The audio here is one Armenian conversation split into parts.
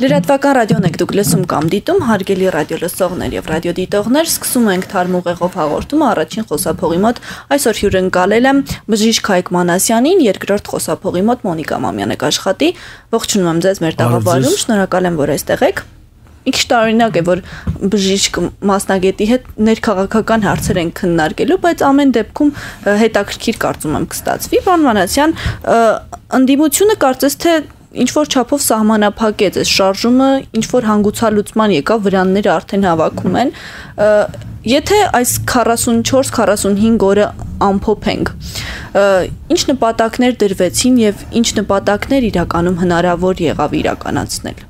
Լրատվական ռադիոն եք դուք լսում կամ դիտում, հարգելի ռադիոլսողներ եւ ռադիոդիտողներ, սկսում ենք թարմ ուղեղով հաղորդումը առաջին խոսափողի մոտ։ Այսօր հյուրընկալել եմ բժիշկ Հայկ Մանասյանին, երկրորդ խոսափողի մոտ Մոնիկա Մամյանը աշխատի։ Ողջունում եմ ձեզ մեր տաղավարում, շնորհակալ եմ, որ այստեղ եք։ Ինչ տարինակ է, որ բժիշկ մասնագետի հետ ներքաղաքական հարցեր են քննարկելու, բայց ամեն դեպքում հետաքրքիր կարծում եմ կստացվի։ Պարոն Մանասյան, ընդդիմությունը կարծես թե ինչ որ չափով սահմանափակեց այս շարժումը, ինչ որ հանգուցալուծման եկավ, վրանները արդեն հավաքում են։ Եթե այս 44-45 օրը ամփոփենք, ինչ նպատակներ դրվեցին եւ ինչ նպատակներ իրականում հնարավոր եղավ իրականացնել։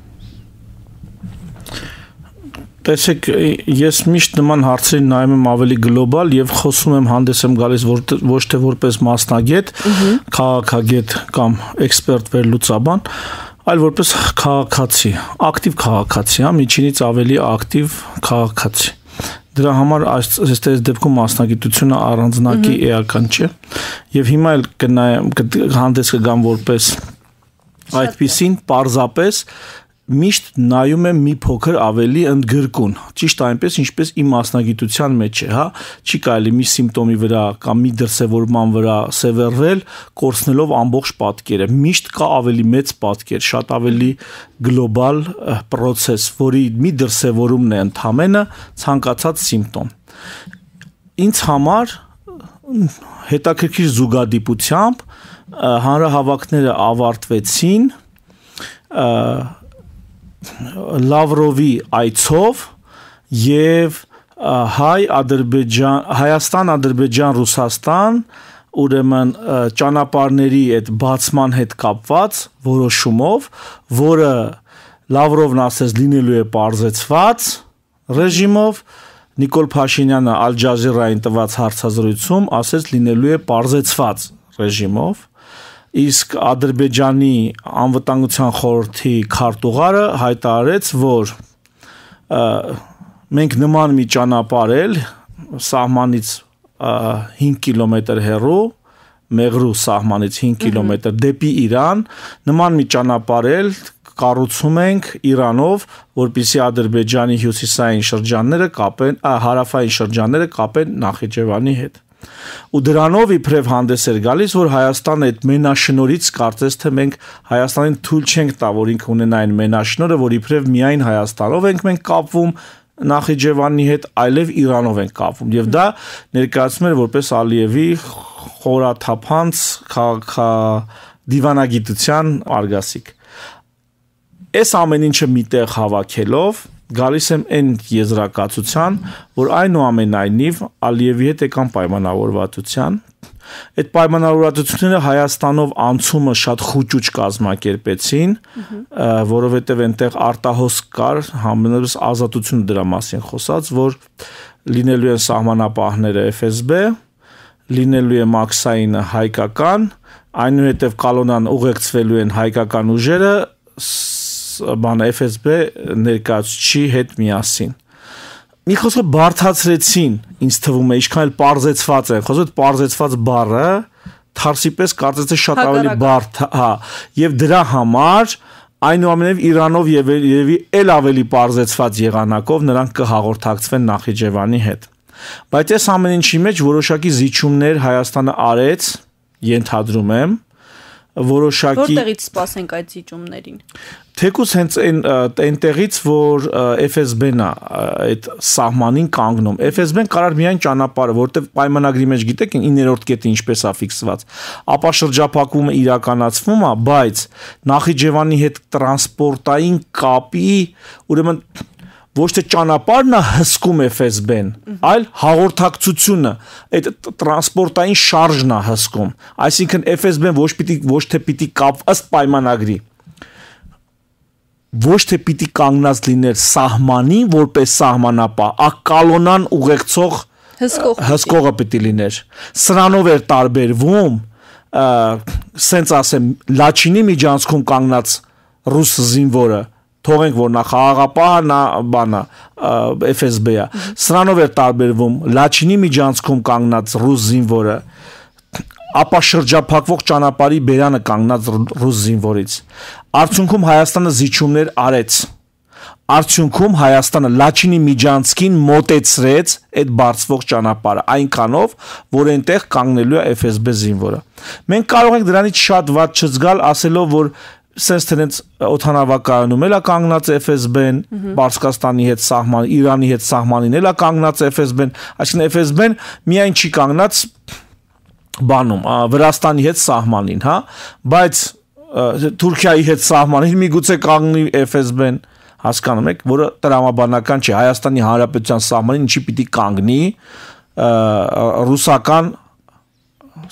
Տեսեք, ես միշտ նման հարցերին նայում եմ ավելի գլոբալ եւ խոսում եմ հանդես եմ գալիս որ, ոչ թե որպես մասնագետ, քաղաքագետ կամ էքսպերտ վերլուծաբան, այլ որպես քաղաքացի, ակտիվ քաղաքացի, հա, միջինից ավելի ակտիվ քաղաքացի։ Դրա համար այս այս դեպքում մասնագիտությունը առանձնակի էական չէ։ Եվ հիմա էլ կնայեմ հանդես կգամ որպես այդպեսին պարզապես միշտ նայում եմ մի փոքր ավելի ընդգրկուն։ Ճիշտ այնպես, ինչպես իմ մասնագիտության մեջ է, հա, չի կարելի մի սիմպտոմի վրա կամ մի դրսևորման վրա սևեռվել, կորցնելով ամբողջ պատկերը։ Միշտ կա ավելի մեծ պատկեր, շատ ավելի գլոբալ process, որի մի դրսևորումն է ընդհանրը ցանկացած սիմպտոմ։ Ինձ համար հետաքրքիր զուգադիպությամբ հանրահավաքները ավարտվեցին, Լավրովի այցով եւ հայ-ադրբեջան Հայաստան-ադրբեջան Ռուսաստան ուրեմն ճանապարհների այդ բացման հետ կապված որոշումով, որը Լավրովն ասես լինելու է պարզեցված ռեժիմով, Նիկոլ Փաշինյանը Ալ Ջազիրային տված հարցազրույցում ասես լինելու է պարզեցված ռեժիմով իսկ Ադրբեջանի անվտանգության խորհրդի քարտուղարը հայտարարեց, որ մենք նման մի ճանապարհել սահմանից 5 կիլոմետր հեռու Մեղրու սահմանից 5 կիլոմետր դեպի Իրան նման մի ճանապարհել կառուցում ենք Իրանով, որպիսի Ադրբեջանի հյուսիսային շրջանները կապեն, հարավային շրջանները կապեն Նախիջևանի հետ ու դրանով իբրև հանդես էր գալիս, որ Հայաստանը այդ մենաշնորից կարծես թե մենք Հայաստանին թույլ չենք տա, որ ինքը ունենա այն մենաշնորը, որ իբրև միայն Հայաստանով ենք մենք կապվում Նախիջևանի հետ, այլև Իրանով են կապվում։ Եվ դա ներկայացում էր որպես Ալիևի խորաթափանց քաղաքա դիվանագիտության արգասիկ։ Այս ամեն ինչը միտեղ հավաքելով գալիս եմ այն եզրակացության, որ այնուամենայնիվ Ալիևի հետ եկան պայմանավորվածության, Այդ պայմանավորվածությունները Հայաստանով անցումը շատ խոճուճ կազմակերպեցին, որովհետև այնտեղ արտահոս կար, համենայնիվ ազատությունը դրա մասին խոսած, որ լինելու են սահմանապահները FSB, լինելու է մաքսային հայկական, այնուհետև կալոնան ուղեկցվելու են հայկական ուժերը բան FSB ներկայացուցիչի հետ միասին։ Մի խոսքով բարթացրեցին, ինձ թվում է, ինչքան էլ parzեցված է, խոսքը parzեցված բառը Թարսիպես կարծես թե շատ ավելի բարդ, հա, եւ դրա համար այնուամենայնիվ Իրանով եւ երևի ել ավելի parzեցված եղանակով նրանք կհաղորդակցվեն Նախիջևանի հետ։ Բայց այս ամեն ինչի մեջ որոշակի զիջումներ Հայաստանը արեց, ենթադրում եմ, որոշակի Որտեղից սպասենք այդ զիջումներին։ Թեկուս հենց այն այնտեղից, որ FSB-ն այդ սահմանին կանգնում։ FSB-ն կարար միայն ճանապարհը, որտեղ պայմանագրի մեջ գիտեք 9-րդ կետը ինչպես է ֆիքսված, ապա շրջափակումը իրականացվում է, բայց Նախիջևանի հետ տրանսպորտային կապի, ուրեմն ոչ թե ճանապարհն է հսկում FSB-ն, այլ հաղորդակցությունը, այդ տրանսպորտային շարժն է հսկում։ Այսինքն FSB-ն ոչ պիտի ոչ թե պիտի կապ ըստ պայմանագրի ոչ թե պիտի կանգնած լիներ սահմանին որպես սահմանապահ, ա կալոնան ուղեկցող հսկող հսկողը պիտի լիներ։ Սրանով էր տարբերվում, սենց ասեմ, Լաչինի միջանցքում կանգնած ռուս զինվորը թողենք որ նա խաղաղապահ նա բանա FSB-ա սրանով էր տարբերվում լաչինի միջանցքում կանգնած ռուս զինվորը ապա շրջափակվող ճանապարհի բերանը կանգնած ռուս զինվորից արդյունքում Հայաստանը զիջումներ արեց արդյունքում Հայաստանը Լաչինի միջանցքին մոտեցրեց այդ բարձվող ճանապարհը այնքանով, որ այնտեղ կանգնելու է FSB զինվորը։ Մենք կարող ենք դրանից շատ ված չզգալ ասելով, որ սենց տենց օթանավակայանում էլա կանգնած FSB-ն, Պարսկաստանի հետ սահման, Իրանի հետ սահմանին էլա կանգնած FSB-ն, այսինքն FSB-ն միայն չի կանգնած բանում, Վրաստանի հետ սահմանին, հա, բայց Թուրքիայի հետ սահմանին միգուցե կանգնի FSB-ն, հասկանում եք, որը տրամաբանական չի Հայաստանի Հանրապետության սահմանին ինչի պիտի կանգնի ռուսական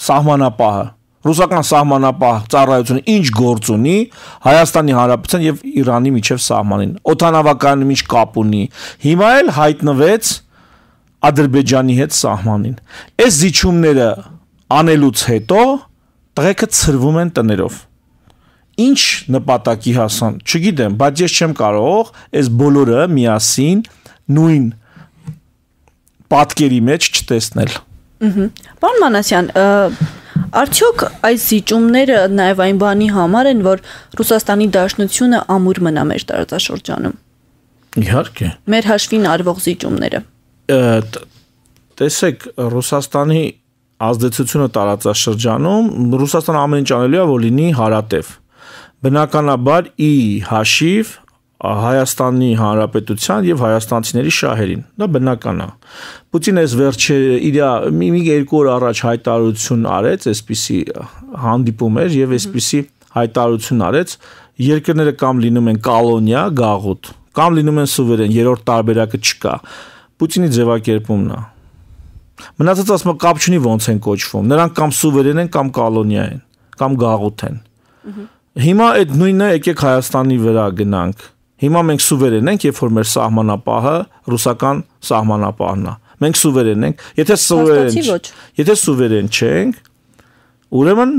սահմանապահը ռուսական սահմանապահ ծառայությունը ինչ գործ ունի Հայաստանի Հանրապետության եւ Իրանի միջև սահմանին։ Օտանավականի միջ կապ ունի։ Հիմա էլ հայտնվեց Ադրբեջանի հետ սահմանին։ Այս զիջումները անելուց հետո տղեկը ծրվում են տներով։ Ինչ նպատակի հասան, չգիտեմ, բայց ես չեմ կարող այս բոլորը միասին նույն պատկերի մեջ չտեսնել։ Ահա։ Պարոն Մանասյան, Արդյոք այս զիջումները նաև այն բանի համար են, որ Ռուսաստանի Դաշնությունը ամուր մնա մեր տարածաշրջանում։ Իհարկե։ Մեր հաշվին արվող զիջումները։ Տեսեք, Ռուսաստանի ազդեցությունը տարածաշրջանում Ռուսաստանը ամեն ինչ անելու է, որ լինի հարատև։ Բնականաբար ի հաշիվ Հայաստանի Հանրապետության եւ հայաստանցիների շահերին։ Դա բնական է։ Պուտինը այս վերջը իր մի 2 օր առաջ հայտարարություն արեց, այսպիսի հանդիպում էր եւ այսպիսի հայտարարություն արեց, երկրները կամ լինում են կալոնիա, գաղութ, կամ լինում են սուվերեն, երրորդ տարբերակը չկա։ Պուտինի ձևակերպումն է։ Մնացած ասում կապ չունի ոնց են կոչվում։ Նրանք կամ սուվերեն են, կամ կալոնիա են, կամ գաղութ են։ Հիմա այդ նույնը եկեք Հայաստանի վրա գնանք։ Ա Հիմա մենք սուվերեն ենք, երբ որ մեր սահմանապահը ռուսական սահմանապահն է։ Մենք սուվերեն ենք, եթե սուվերեն, եթե սուվերեն չենք, ուրեմն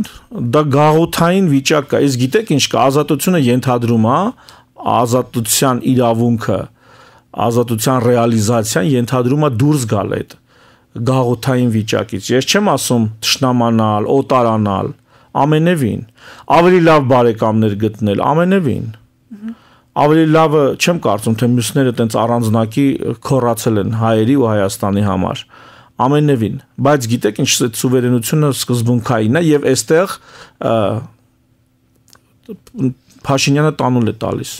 դա գաղութային վիճակ է։ Իսկ գիտեք ինչ կա, ազատությունը ենթադրում է ազատության իրավունքը, ազատության ռեալիզացիան ենթադրում է դուրս գալ այդ գաղութային վիճակից։ Ես չեմ ասում ճշնամանալ, օտարանալ, ամենևին, ավելի լավ բարեկամներ գտնել, ամենևին։ Ա ավելի լավը չեմ կարծում, թե մյուսները տենց առանձնակի քորացել են հայերի ու Հայաստանի համար ամենևին, բայց գիտեք ինչ այդ սուվերենությունը սկզբունքային է եւ այստեղ Փաշինյանը տանուլ է տալիս։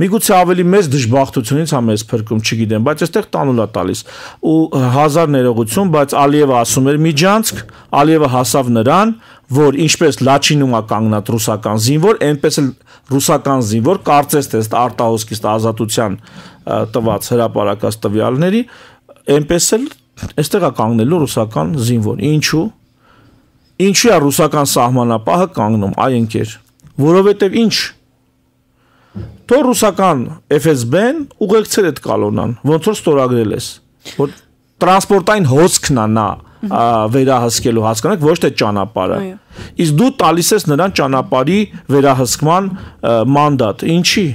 Միգուցե ավելի մեծ դժբախտությունից է հա, մեզ փրկում, չգիտեմ, բայց այստեղ տանուլ է տալիս։ Ու հազար ներողություն, բայց Ալիևը ասում էր միջանցք, Ալիևը հասավ նրան, որ ինչպես Լաչինում է կանգնած ռուսական զինվոր, այնպես էլ ռուսական զինվոր կարծես թե ըստ արտահոսքից ազատության տված հրաապարակած տվյալների, այնպես էլ այստեղ է կանգնելու ռուսական զինվոր։ Ինչու՞։ Ինչու՞ է ռուսական սահմանապահը կանգնում, այ ընկեր, որովհետև ինչ Թող ռուսական FSB-ն ուղեկցեր այդ կալոնան, ոնց որ ստորագրել ես, որ տրանսպորտային հոսքն է նա, նա վերահսկելու, հասկանաք, ոչ թե ճանապարհը։ Իսկ դու տալիս ես նրան ճանապարհի վերահսկման մանդատ։ Ինչի՞։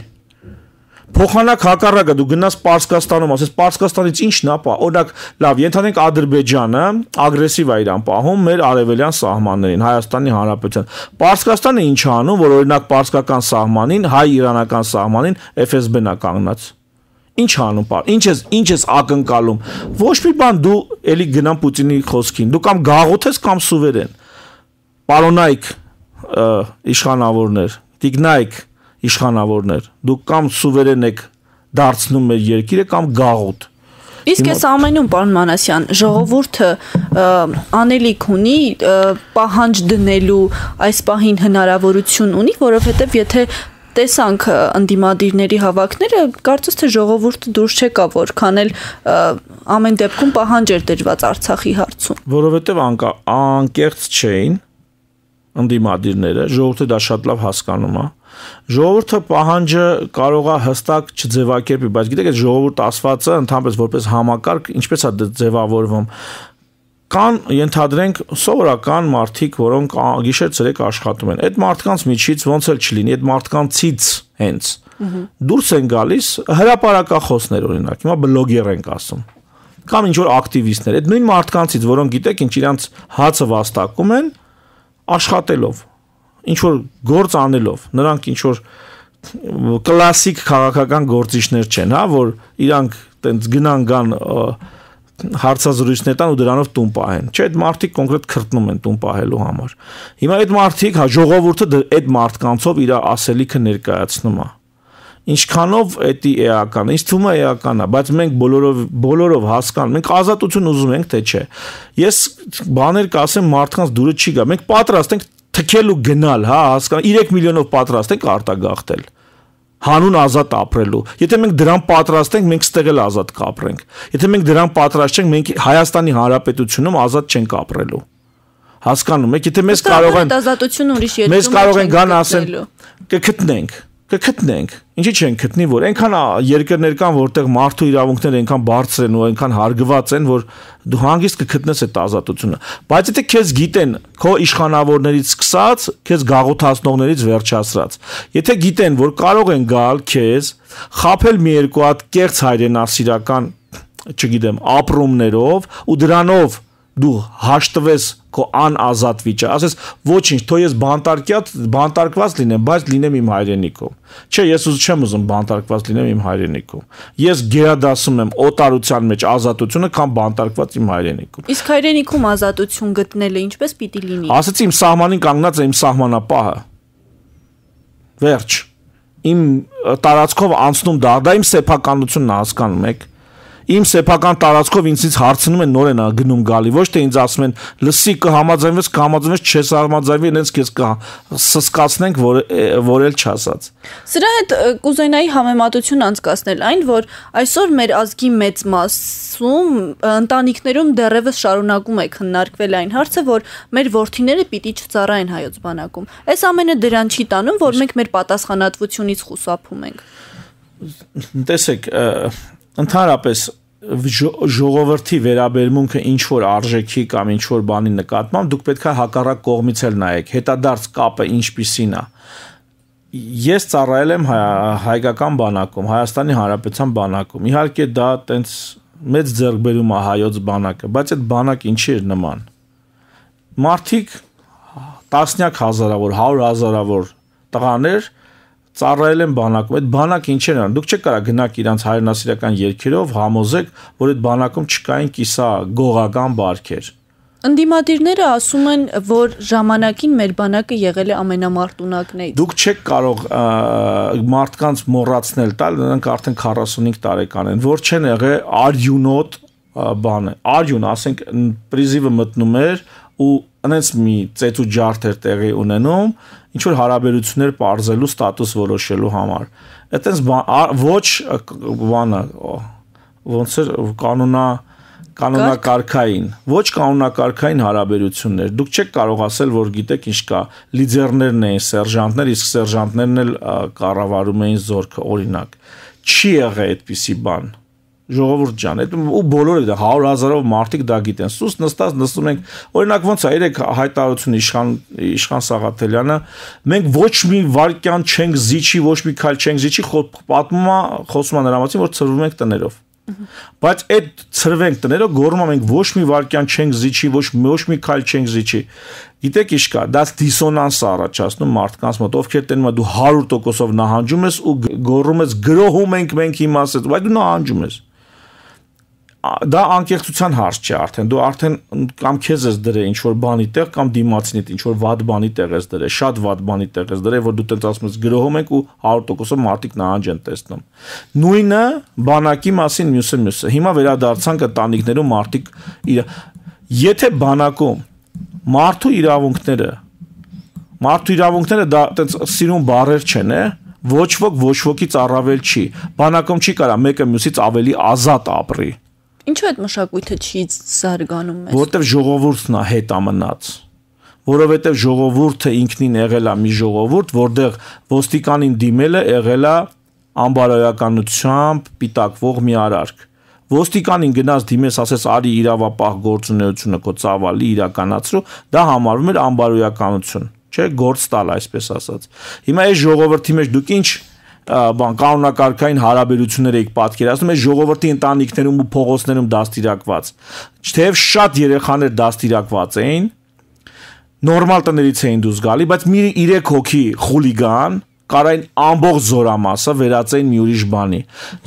Փոխանակ հակառակը դու գնաս Պարսկաստանում, ասես Պարսկաստանից ի՞նչն ապա։ Օրինակ, լավ, ենթանենք Ադրբեջանը ագրեսիվ է իրան պահում մեր արևելյան սահմաններին, Հայաստանի Հանրապետության։ Պարսկաստանը ի՞նչ անում, որ օրինակ Պարսկական սահմանին, հայ-իրանական սահմանին FSB-ն է կանգնած։ Ինչ անում, պար, ինչ ես, ինչ ես ակնկալում։ Ոչ մի բան դու էլի գնամ Պուտինի խոսքին։ Դու կամ գաղութ ես, կամ սուվերեն։ Պարոնայք իշխանավորներ, տիգնայք իշխանավորներ։ Դու կամ սուվերեն եք դարձնում մեր երկիրը կամ գաղութ։ Իսկ այս ամենում, պարոն Մանասյան, ժողովուրդը անելիք ունի պահանջ դնելու այս պահին հնարավորություն ունի, որովհետև եթե տեսանք ընդդիմադիրների հավաքները, կարծես թե ժողովուրդը դուրս չեկա, որքան էլ ամեն դեպքում պահանջ էր դրված Արցախի հարցում։ Որովհետև անկեղծ չէին ընդդիմադիրները, ժողովուրդը դա շատ լավ հասկանում է։ Ժողովուրդը պահանջը կարողա հստակ չձևակերպի, բայց գիտեք, այդ ժողովուրդ ասվածը ընդհանրապես որպես համակարգ ինչպես է ձևավորվում կան ենթադրենք սովորական մարդիկ, որոնք գիշեր-ցերեկ աշխատում են։ Այդ մարդկանց միջից ոնց էլ չլինի, այդ մարդկանցից հենց դուրս են գալիս հրաապարակախոսներ օրինակ, հիմա բլոգեր ենք ասում կամ ինչ որ ակտիվիստներ, այդ նույն մարդկանցից, որոնք գիտեք, ինչ իրանց հացը վաստակում են աշխատելով, ինչ որ գործ անելով, նրանք ինչ որ կլասիկ քաղաքական գործիչներ չեն, հա, որ իրանք տենց գնան գան և, հարցազրույցներ տան ու դրանով տուն պահեն։ Չէ, այդ մարդիկ կոնկրետ քրտնում են տուն պահելու համար։ Հիմա այդ մարդիկ, հա, ժողովուրդը այդ մարդկանցով իր ասելիքը ներկայացնում է ինչքանով էտի էական, ինձ թվում է էական է, բայց մենք բոլորով բոլորով հասկանում, մենք ազատություն ուզում ենք, թե չէ։ Ես բաներ կասեմ մարդկանց դուրը չի գա։ Մենք պատրաստ ենք թքել ու գնալ, հա, հասկան 3 միլիոնով պատրաստ ենք արտագաղթել հանուն ազատ ապրելու։ Եթե մենք դրան պատրաստ ենք, մենք ստեղ էլ ազատ կապրենք։ Եթե մենք դրան պատրաստ չենք, մենք Հայաստանի Հանրապետությունում ազատ չենք ապրելու։ Հասկանում եք, եթե մեզ կարող են ազատություն ուրիշ երկրում մեզ կարող են գան ասեն կգտնենք կգտնենք։ Ինչի՞ չեն գտնի, որ այնքան երկրներ կան, որտեղ մարդու իրավունքները այնքան բարձր են ու այնքան հարգված են, որ դու հանգիստ կգտնես այդ ազատությունը։ Բայց եթե քեզ գիտեն քո իշխանավորներից սկսած, քեզ գաղութացնողներից վերջացրած, եթե գիտեն, որ կարող են գալ քեզ խაფել մի երկու հատ կեղծ հայրենասիրական, չգիտեմ, ապրումներով ու դրանով դու հաշտվես քո անազատ վիճը, ասես ոչինչ, թող ես բանտարկյաց, բանտարկված լինեմ, բայց լինեմ իմ հայրենիքում։ Չէ, ես ուզ չեմ ուզում բանտարկված լինեմ իմ հայրենիքում։ Ես գերադասում եմ օտարության մեջ ազատությունը կամ բանտարկված իմ հայրենիքում։ Իսկ հայրենիքում ազատություն գտնելը ինչպես պիտի լինի։ Ասեցի իմ սահմանին կանգնած է իմ սահմանապահը։ Վերջ։ Իմ տարածքով անցնում դա, դա իմ սեփականությունն է, հասկանում եք։ Ա իմ սեփական տարածքով ինձից հարցնում են նոր են գնում գալի, ոչ թե ինձ ասում են լսի կհամաձայնվես, կհամաձայնվես, չես համաձայնվի, հենց քեզ կսսկացնենք, որ որ էլ չասած։ Սրա հետ կուզենայի համեմատություն անցկасնել այն, որ այսօր մեր ազգի մեծ մասում ընտանիքներում դեռևս շարունակում է քննարկվել այն հարցը, որ մեր ворթիները պիտի չծառայեն հայոց բանակում։ Այս ամենը դրան չի տանում, որ մենք մեր պատասխանատվությունից խուսափում ենք տեսեք ընդհանրապես ժողովրդի վերաբերմունքը ինչ որ արժեքի կամ ինչ որ բանի նկատմամբ դուք պետքա հակառակ կողմից էլ նայեք հետադարձ կապը ինչպիսին է ես ծառայել եմ հայկական բանակում Հայաստանի Հանրապետության բանակում իհարկե դա տենց մեծ ձեռքբերում է հայոց բանակը բայց այդ բանակ ինչի էր նման մարդիկ տասնյակ հազարավոր 100 հազարավոր տղաներ ծառայել են բանակում։ Այդ բանակ ինչեր են։ Դուք չեք կարա գնաք իրանց հայրենասիրական երկերով համոզեք, որ այդ բանակում չկային կիսա գողական բարքեր։ Անդիմադիրները ասում են, որ ժամանակին մեր բանակը եղել է ամենամարտունակներից։ Դուք չեք կարող մարդկանց մոռացնել տալ, նրանք արդեն 45 տարեկան են, որ չեն եղել արյունոտ բանը։ Արյուն, ասենք, պրիզիվը մտնում էր ու անենց մի ծեծու ջարդ էր տեղի ունենում ինչ որ հարաբերություններ parzելու ստատուս որոշելու համար։ Այդտենց ոչ բանը ոնց է կանոնա կանոնակարգային, ոչ կանոնակարգային հարաբերություններ։ Դուք չեք կարող ասել, որ գիտեք ինչ կա։ Լիդերներն էին սերժանտներ, իսկ սերժանտներն էլ կառավարում էին զորքը, օրինակ։ Չի եղել այդպիսի բան։ Ա ժողովուրդ ջան, այդ ու բոլորը դա 100 հազարով մարդիկ դա գիտեն։ Սուս նստած նստում ենք, օրինակ ոնց է, երեք հայտարարություն Իշխան Իշխան Սաղաթելյանը, մենք ոչ մի վարքյան չենք զիջի, ոչ մի քայլ չենք զիջի, պատմում է, խոսում է նրա մասին, որ ծրվում ենք տներով։ Բայց այդ ծրվենք տներով գորմա մենք ոչ մի վարքյան չենք զիջի, ոչ ոչ մի քայլ չենք զիջի։ Գիտեք ինչ կա, դա դիսոնանս առաջացնում մարդկանց մոտ, ովքեր տենում դու 100%-ով նահանջում ես ու գոռում ես գրոհում ենք մենք հիմա ասած, բայց դու նահանջում ես դա անկեղծության հարց չէ արդեն դու արդեն կամ քեզ ես դրել ինչ որ բանի տեղ կամ դիմացինիդ ինչ որ վատ բանի տեղ ես դրել շատ վատ բանի տեղ ես դրել որ դու տենց ասում ես գրոհում եք ու 100%-ով մարդիկ նահանջ են տեսնում նույնը բանակի մասին մյուսը մյուսը հիմա վերադարձանք ընտանիքներում մարդիկ եթե բանակում մարդու իրավունքները մարդու իրավունքները դա տենց սիրուն բարեր չեն է ոչ ոք ոչ ոքից առավել չի բանակում չի կարա մեկը մյուսից ավելի ազատ ապրի Ինչու այդ մշակույթը չի զարգանում մեզ։ Որտեվ ժողովուրդն է հետ ամնած որովհետև ժողովուրդը ինքնին եղել է մի ժողովուրդ, որտեղ ոստիկանին դիմելը եղել է անբարոյականությամբ պիտակվող մի արարք։ Ոստիկանին գնաց դիմես, ասես արի իրավապահ գործունեությունը կո ծավալի իրականացրու, դա համարվում էր անբարոյականություն, չէ՞, գործ տալ, այսպես ասած։ Հիմա այս ժողովրդի մեջ դուք ինչ բան կանոնակարգային հարաբերություններ եք պատկերացնում, այս ժողովրդի ընտանիքներում ու փողոցներում դաստիարակված։ Թեև շատ երեխաներ դաստիարակված էին, նորմալ տներից էին դուրս գալի, բայց մի 3 հոգի խուլիգան կարային ամբողջ զորամասը վերածային մի ուրիշ բանի։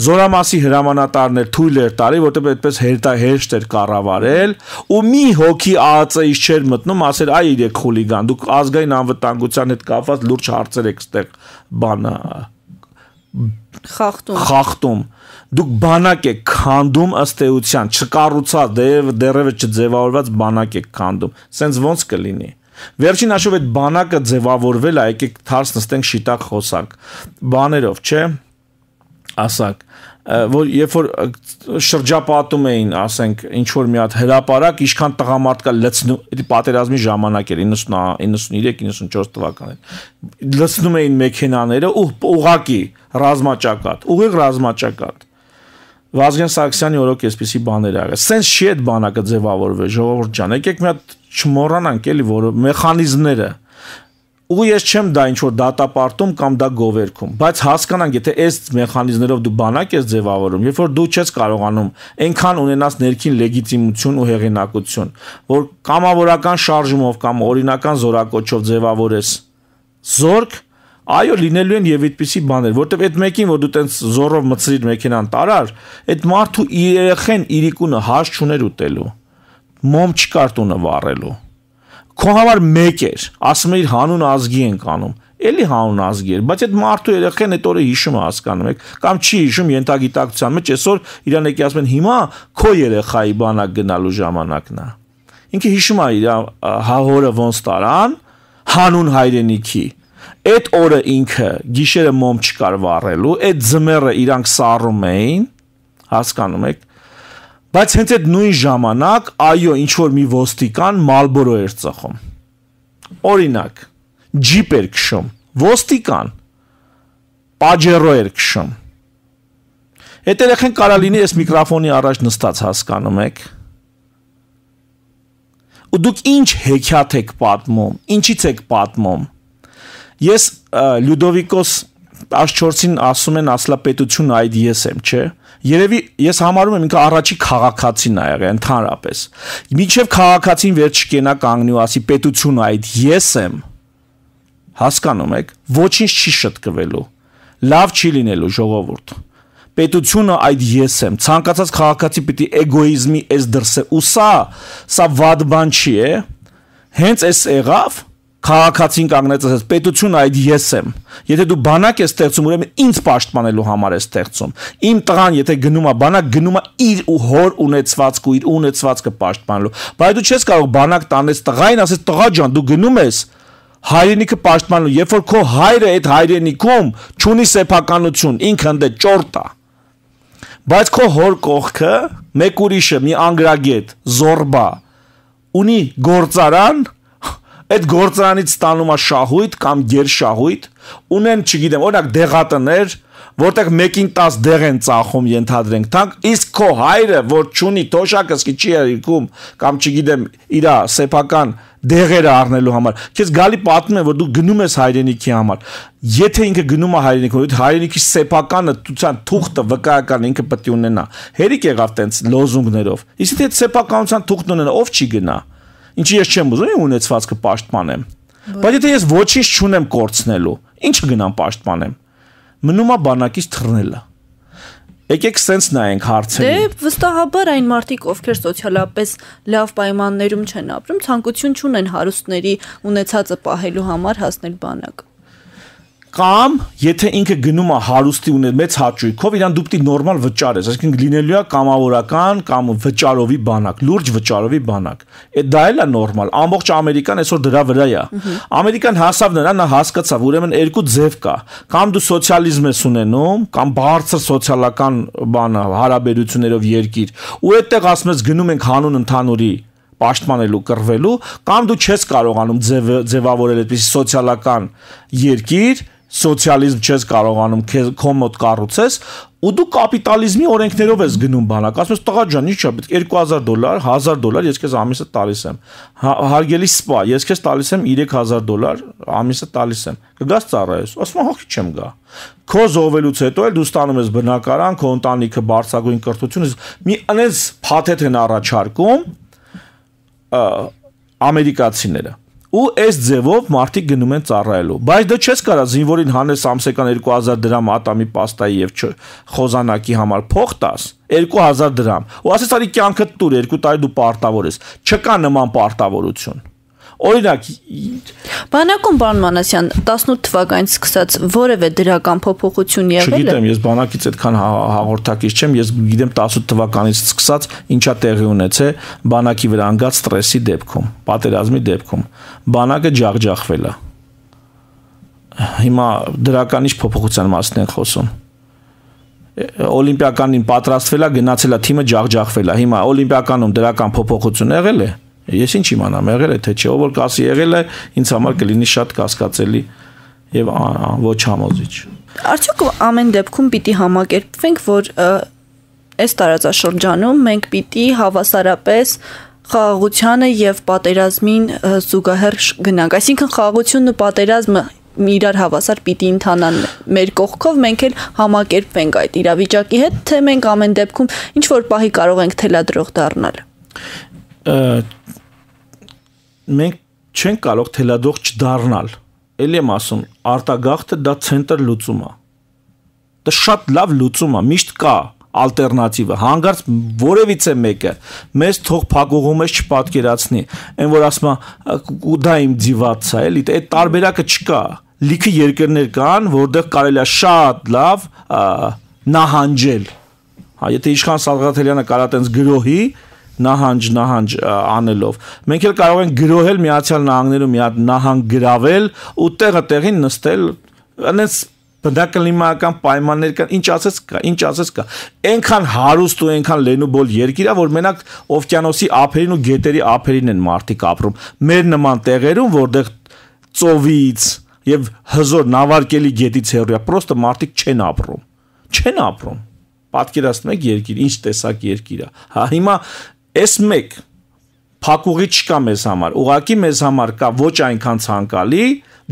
Զորամասի հրամանատարներ թույլ էր տարի, որտեղ այդպես հերթա հեշտ էր կառավարել, ու մի հոգի ԱԱՑ-ից չէր մտնում, ասել՝ «Այ իրեք խուլիգան, դուք ազգային անվտանգության հետ կապված լուրջ հարցեր եք ստեղ բանը խախտում խախտում դուք բանակ եք քանդում ըստ էության չկառուցած դեռ դեռևս չձևավորված բանակ եք քանդում սենց ոնց կլինի Վերջին հաշվով այդ բանակը ձևավորվել է, եկեք թարս նստենք շիտակ խոսանք։ Բաներով, չէ՞։ Ասակ, որ երբ որ շրջապատում էին, ասենք, ինչ որ մի հատ հրաապարակ, ինչքան տղամարդ կա լցնում, դա պատերազմի ժամանակ էր 93-94 թվականին։ Լցնում էին մեքենաները ու ուղակի ռազմաճակատ, ուղիղ ռազմաճակատ։ Վազգեն Սարգսյանի օրոք էսպիսի բաներ ա եղել։ Սենց չի այդ բանակը ձևավորվել, ժողովուրդ ջան, եկեք մի հատ չմոռանանք էլի որ մեխանիզմները, Ուղղ ես չեմ դա ինչ որ դատապարտում կամ դա գովերքում, բայց հասկանանք, եթե այս մեխանիզմներով դու բանակ ես ձևավորում, երբ որ դու չես կարողանում այնքան ունենաս ներքին լեգիտիմություն ու հեղինակություն, որ կամավորական շարժումով կամ օրինական զորակոչով ձևավորես զորք, այո, լինելու են եւ այդպիսի բաներ, որտեվ այդ մեկին, որ դու տենց զորով մցրիր մեքենան տարար, այդ մարդու երեխեն իրիկունը հաշ չուներ ուտելու։ Մոմ չկար տունը վառելու քո համար մեկ էր, ասում էր հանուն ազգի ենք անում։ Էլի հանուն ազգի էր, բայց այդ մարդու երեխան այդ օրը հիշում է, հասկանում եք, կամ չի հիշում յենթագիտակցության մեջ, այսօր իրան եկի ասում են հիմա քո երեխայի բանա գնալու ժամանակն է։ Ինքը հիշում է իր հահորը ոնց տարան, հանուն հայրենիքի Այդ օրը ինքը գիշերը մոմ չկար վառելու, այդ ձմեռը իրանք սառում էին, հասկանում եք, Բայց հենց այդ նույն ժամանակ, այո, ինչ որ մի ոստիկան Մալբորո էր ծխում։ Օրինակ, ջիպ էր քշում, ոստիկան Պաջերո էր քշում։ Այդ երեխան կարա լինի այս միկրոֆոնի առաջ նստած, հասկանում եք։ Ու դուք ինչ հեքիաթ եք պատմում, ինչից եք պատմում։ Ես Լյուդովիկոս 14-ին ասում են ասլապետություն այդ ես եմ, չէ՞։ Երևի ես համարում եմ ինքը առաջի քաղաքացին ա եղել ընդհանրապես։ Միջև քաղաքացին վերջ կենա կանգնի ու ասի պետություն այդ ես եմ։ Հասկանում եք, ոչինչ չի շտկվելու։ Լավ չի լինելու ժողովուրդ։ Պետությունը այդ ես եմ։ Ցանկացած քաղաքացի պիտի էգոիզմի այս դրսը։ Ու սա, սա վատ բան չի, է։ Հենց այս եղավ, քաղաքացին կանգնեց ասես պետություն այդ ես եմ եթե դու բանակ ես ստեղծում ուրեմն ինձ պաշտպանելու համար ես ստեղծում իմ տղան եթե գնում է բանակ գնում է իր ու հոր ունեցվածք ու իր ունեցվածքը պաշտպանելու բայց դու չես կարող բանակ տանես տղային ասես տղա ջան դու գնում ես հայրենիքը պաշտպանելու երբ որ քո հայրը այդ հայրենիքում ճունի սեփականություն ինքն դե ճորտա բայց քո հոր կողքը մեկ ուրիշը մի անգրագետ զորբա ունի գործարան այդ գործարանից ստանում է շահույթ կամ գերշահույթ, ունեն, չգիտեմ, օրինակ դեղատներ, որտեղ 1-ին 10 դեղ են ծախում ենթադրենք թանկ, իսկ քո հայրը, որ ճունի թոշակսկի չի երկում կամ չգիտեմ, իր սեփական դեղերը առնելու համար, քեզ գալի պատմում են, որ դու գնում ես հայրենիքի համար։ Եթե ինքը գնում է հայրենիքի, որ հայրենիքի սեփականը ցուցան թուղթը վկայական ինքը պետք ունենա։ Հերիք եղավ տենց լոզունգներով։ Իսկ եթե սեփականության թուղթն ունենա, ով չի գնա ինչի ես չեմ ուզում իմ ունեցվածքը պաշտպանեմ։ Բայց եթե ես ոչինչ չունեմ կորցնելու, ի՞նչ գնամ պաշտպանեմ։ Մնում է բանակից թռնելը։ Եկեք սենց նայենք հարցերին։ Դե վստահաբար այն մարդիկ, ովքեր սոցիալապես լավ պայմաններում չեն ապրում, ցանկություն չունեն հարուստների ունեցածը պահելու համար հասնել բանակ կամ եթե ինքը գնում է հարուստի ունել մեծ հաճույքով իրան դու պիտի նորմալ վճարես այսինքն լինելու է կամավորական կամ վճարովի բանակ լուրջ վճարովի բանակ այդ դա էլ է նորմալ ամբողջ ամերիկան այսօր դրա վրա է ամերիկան հասավ նրան նա հասկացավ ուրեմն երկու ձև կա կամ դու սոցիալիզմ ես ունենում կամ բարձր սոցիալական բանը հարաբերություններով երկիր ու այդտեղ ասում ես գնում ենք հանուն ընդհանուրի պաշտպանելու, կռվելու, կամ դու չես կարողանում ձև ձևավորել այդպես սոցիալական երկիր, սոցիալիզմ չես կարողանում քո մոտ կառուցես ու դու կապիտալիզմի օրենքներով ես գնում բանակ ասում ես տղա ջան ինչ չա պետք 2000 դոլար 1000 դոլար ես քեզ ամիսը տալիս եմ հա, հարգելի սպա ես քեզ տալիս եմ 3000 դոլար ամիսը տալիս եմ կգաս ծառայես ասում եմ հոգի չեմ գա քո զովելուց հետո էլ դու ստանում ես բնակարան քո ընտանիքը բարձագույն կրթություն մի անես փաթեթ են առաջարկում ամերիկացիները ու այս ձևով մարդիկ գնում են ծառայելու։ Բայց դա դե չես կարա զինվորին Հանես ամսական 2000 դրամ ատամի պաստայի եւ խոզանակի համար փող տաս 2000 դրամ։ Ու ասես արի կյանքդ տուր, 2 տարի դու պարտավոր ես։ Չկա նման պարտավորություն։ Օրինակ Բանակում բան Մանասյան 18 թվականից սկսած որևէ դրական փոփոխություն եղել է։ Չգիտեմ, ես բանակից այդքան հա-, հաղորդակից չեմ, ես գիտեմ 18 թվականից սկսած ինչա տեղի ունեցել բանակի վրա անցած ստրեսի դեպքում, պատերազմի դեպքում։ Բանակը ջախջախվել է։ Հիմա դրական ինչ փոփոխության մասն են խոսում օլիմպիականին պատրաստվելա, գնացելա թիմը ջախջախվելա։ Հիմա օլիմպիականում դրական փոփոխություն եղել է։ եղ Ես ինչ իմանամ, եղել է թե չէ, ով որ կասի եղել է, ինձ համար կլինի շատ կասկածելի եւ ոչ համոզիչ։ Արդյոք ամեն դեպքում պիտի համակերպվենք, որ այս տարածաշրջանում մենք պիտի հավասարապես խաղաղությանը եւ պատերազմին զուգահեռ գնանք։ Այսինքն խաղաղությունն ու պատերազմը իրար հավասար պիտի ընթանան մեր կողքով մենք էլ համակերպվենք այդ իրավիճակի հետ թե մենք ամեն դեպքում ինչ որ պահի կարող ենք թելադրող դառնալ մենք չենք կարող թելադող չդառնալ։ Էլի եմ ասում, արտագաղթը դա ցենտր լուծում է։ Դա շատ լավ լուծում է, միշտ կա ալտերնատիվը հանգարց որևիցե մեկը մեզ թող փակողումը չպատկերացնի այն որ ասում է ու դա իմ դիվացա էլի այդ տարբերակը չկա լիքը երկրներ կան որտեղ կարելի է շատ լավ նահանջել հա եթե իշխան Սալգաթելյանը կարա տենց գրոհի նահանջ նահանջ անելով մենք էլ կարող ենք գրոհել միացյալ նահանգներում մի հատ նահանգ գravel ու տեղը տեղին նստել այնպես բնակլիմայական պայմաններ կան ինչ ասես կա ինչ ասես կա այնքան հարուստ ու այնքան լենուբոլ երկիրա որ մենակ օվկիանոսի ափերին ու գետերի ափերին են մարդիկ ապրում մեր նման տեղերում որտեղ ծովից եւ հզոր նավարկելի գետից հեռու է պրոստը մարդիկ չեն ապրում չեն ապրում պատկերացնեք երկիր ինչ տեսակ երկիր է հա հիմա Էս մեկ փակուղի չկա մեզ համար։ Ուղղակի մեզ համար կա ոչ այնքան ցանկալի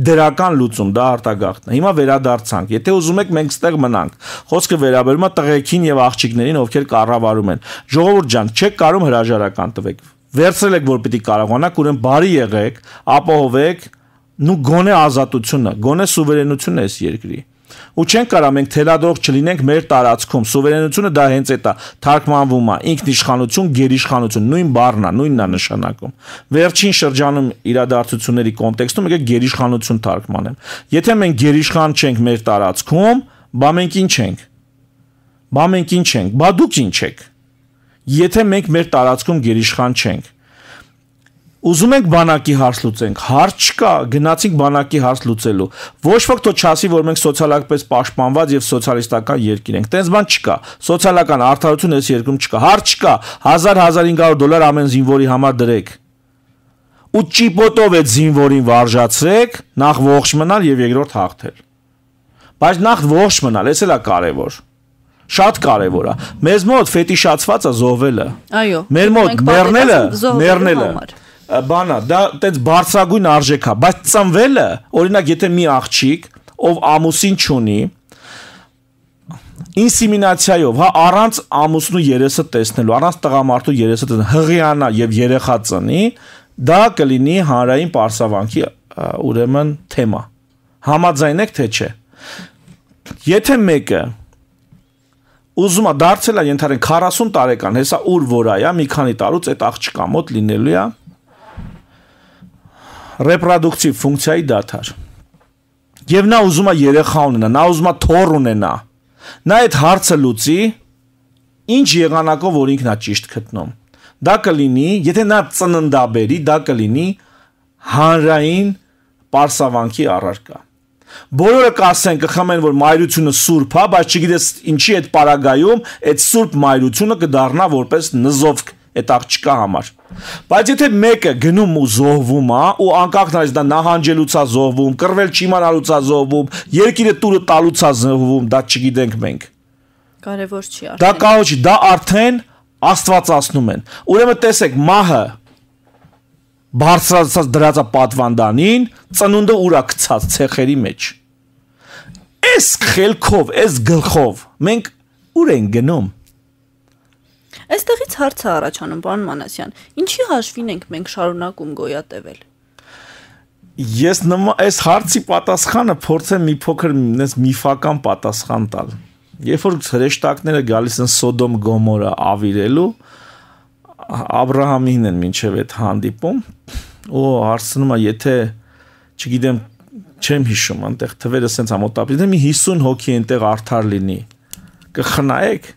դրական լուծում, դա արտագաղթն է։ Հիմա վերադարձանք։ Եթե ուզում եք մենք ստեղ մնանք, խոսքը վերաբերում է տղեկին եւ աղջիկներին, ովքեր կառավարում են։ Ժողովուրդ ջան, չեք կարող հրաժարական տվեք։ Վերցրել եք, որ պիտի կարողանաք, ուրեմն բարի եղեք, ապահովեք նու գոնե ազատությունը, գոնե սուվերենությունը այս երկրի ու չենք կարա մենք թելադող չլինենք մեր տարածքում։ Սուվերենությունը դա հենց է դա թարգմանվում է ինքնիշխանություն, գերիշխանություն, նույն բառն է, նույնն է նշանակում։ Վերջին շրջանում իրադարձությունների կոնտեքստում եկեք գերիշխանություն թարգմանեմ։ Եթե մենք գերիշխան չենք մեր տարածքում, բա մենք ինչ ենք։ Բա մենք ինչ ենք։ Բա դուք ինչ եք։ Եթե մենք մեր տարածքում գերիշխան չենք, ուզում ենք բանակի հարց լուծենք։ Հարց չկա, գնացինք բանակի հարց լուծելու։ Ոչ ոք թո չասի, որ մենք սոցիալապես պաշտպանված եւ սոցիալիստական երկիր ենք։ Տենց բան չկա։ Սոցիալական արդարություն այս երկրում չկա։ Հարց չկա։ 1000-1500 դոլար ամեն զինվորի համար դրեք։ Ու ճիպոտով այդ զինվորին վարժացրեք, նախ ողջ մնալ եւ երկրորդ հաղթել։ Բայց նախ ողջ մնալ, էս էլ է կարեւոր շատ կարևոր է։ Մեզ մոտ ֆետիշացված է զոհվելը։ Այո։ Մեր մոտ մեռնելը, մեռնելը բանա, դա տենց բարձրագույն արժեք է, բայց ծնվելը, օրինակ, եթե մի աղջիկ, ով ամուսին չունի, ինսիմինացիայով, հա, առանց ամուսնու երեսը տեսնելու, առանց տղամարդու երեսը տեսնելու, հղիանա եւ երեխա ծնի, դա կլինի հանրային պարսավանքի ուրեմն թեմա։ Համաձայնեք թե չէ։ Եթե մեկը ուզում է դարձել է ենթարեն 40 տարեկան, հեսա ուր որ այա, հա, մի քանի տարուց այդ աղջկա մոտ լինելու է, ռեպրոդուկտիվ ֆունկցիայի դաթար։ Եվ նա ուզում է երեխա ունենա, նա ուզում է թոռ ունենա։ Նա այդ հարցը լուծի ինչ եղանակով որ ինքն է ճիշտ գտնում։ Դա կլինի, եթե նա ծննդաբերի, դա կլինի հանրային պարսավանքի առարկա։ Բոլորը կասեն, կխմեն, որ մայրությունը սուրբ է, բայց չգիտես ինչի այդ պարագայում այդ սուրբ մայրությունը կդառնա որպես նզովք այդ աղջկա համար։ Բայց եթե մեկը գնում ու զոհվում է ու անկախ նայես դա նահանջելուց է զոհվում, կռվել չիմանալուց է զոհվում, երկիրը տուրը տալուց է զոհվում, դա չգիտենք մենք։ Կարևոր չի արդեն։ Դա կարող չի, դա արդեն աստվածացնում են։ Ուրեմն տեսեք, մահը բարձրացած դրածա պատվանդանին, ծնունդը ուրա գցած ցեխերի մեջ։ Այս խելքով, այս գլխով մենք ուր են գնում Այստեղից հարցը առաջանում, պարոն Մանասյան, ինչի հաշվին ենք մենք շարունակում գոյատևել։ Ես նման այս հարցի պատասխանը փորձեմ մի փոքր այնպես միֆական պատասխան տալ։ Երբ որ հրեշտակները գալիս են Սոդոմ Գոմորը ավիրելու, Աբ รา համին են մինչև այդ հանդիպում ու հարցնում է, եթե չգիտեմ, չեմ հիշում, այնտեղ թվերը սենց ամոթապից, դե մի 50 հոգի այնտեղ արդար լինի։ Կխնայեք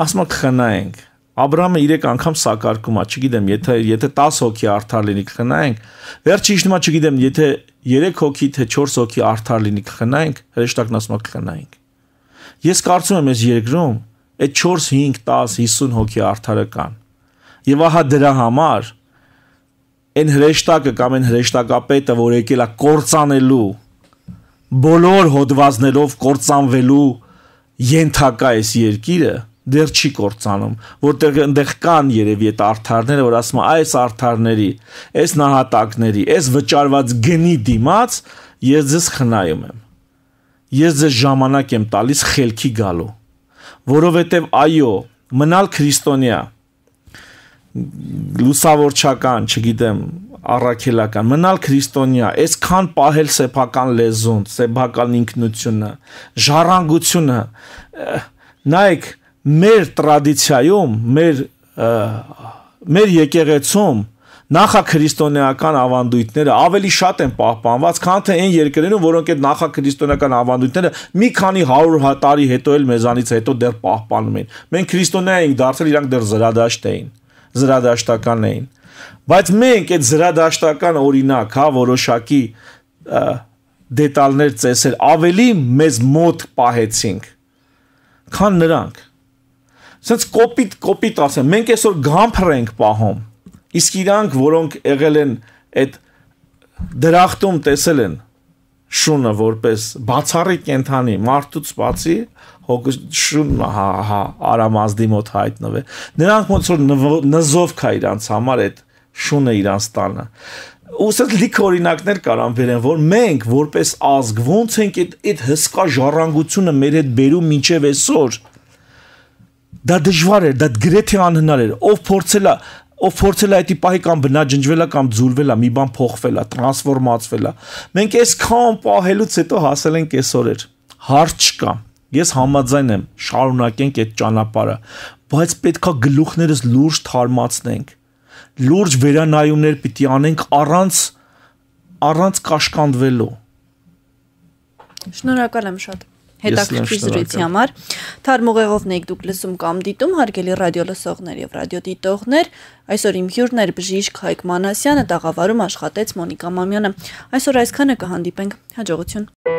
ասում է կխնայենք։ Աբրամը 3 անգամ սակարկում է, չգիտեմ, եթե եթե 10 հոգի արդար լինի կխնայենք, վերջի իջնում է, չգիտեմ, եթե 3 հոգի թե 4 հոգի արդար լինի կխնայենք, հրեշտակն ասում է կխնայենք։ Ես կարծում եմ այս երկրում այդ 4, 5, 10, 50 հոգի արդարը կան։ Եվ ահա դրա համար այն հրեշտակը կամ այն հրեշտակապետը, որ եկել է կործանելու բոլոր հոդվածներով կործանվելու ենթակա այս երկիրը դեռ չի կործանում, որտեղ այնտեղ կան երևի այդ արթարները, որ ասում է այս արթարների, այս նահատակների, այս վճարված գնի դիմաց ես ձեզ խնայում եմ։ Ես ձեզ ժամանակ եմ տալիս խելքի գալու, որովհետև այո, մնալ քրիստոնյա լուսավորչական, չգիտեմ, առաքելական, մնալ քրիստոնյա, այսքան պահել սեփական լեզուն, սեփական ինքնությունը, ժառանգությունը։ Նայեք, մեր տրադիցիայում, մեր մեր եկեղեցում նախաքրիստոնեական ավանդույթները ավելի շատ են պահպանված, քան թե այն երկրներում, որոնք այդ նախաքրիստոնեական ավանդույթները մի քանի 100 հա- տարի հետո էլ մեզանից հետո դեռ պահպանում են։ Մենք քրիստոնյա էինք դարձել, իրանք դեռ զրադաշտ էին, զրադաշտական էին։ Բայց մենք այդ զրադաշտական օրինակ, հա, որոշակի դետալներ ծեսել ավելի մեզ մոտ պահեցինք քան նրանք Սենց կոպիտ կոպիտ ասեմ, մենք այսօր գամփր ենք պահում։ Իսկ իրանք, որոնք եղել են այդ դրախտում տեսել են շունը որպես բացառի կենթանի մարդուց բացի հոգուս շունը հա հա արամազդի մոտ հայտնվե նրանք ոնց որ նզովքա իրանց համար այդ շունը իրանց տանը ուսած լիք օրինակներ կարան վերեն որ մենք որպես ազգ ոնց ենք այդ այդ հսկա ժառանգությունը մեր հետ բերում ինչև այսօր դա դժվար էր, դա գրեթե անհնար էր։ Ով փորձել է, ով փորձել է այդ պահի կամ բնաջնջվել է կամ ձուլվել է, մի բան փոխվել է, տրանսֆորմացվել է։ Մենք այս քան պահելուց հետո հասել ենք այսօրեր։ Հարց չկա։ Ես համաձայն եմ, շարունակենք այդ ճանապարհը, բայց պետքա գլուխներս լուրջ թարմացնենք։ Լուրջ վերանայումներ պիտի անենք առանց առանց կաշկանդվելու։ Շնորհակալ եմ շատ հետաքրքիր զրույցի համար։ Թարմ ուղեղովն եք դուք լսում կամ դիտում, հարգելի ռադիո լսողներ եւ ռադիո դիտողներ, այսօր իմ հյուրն էր բժիշկ Հայկ Մանասյանը, տաղավարում աշխատեց Մոնիկա Մամյանը։ Այսօր այսքանը կհանդիպենք հաջողություն։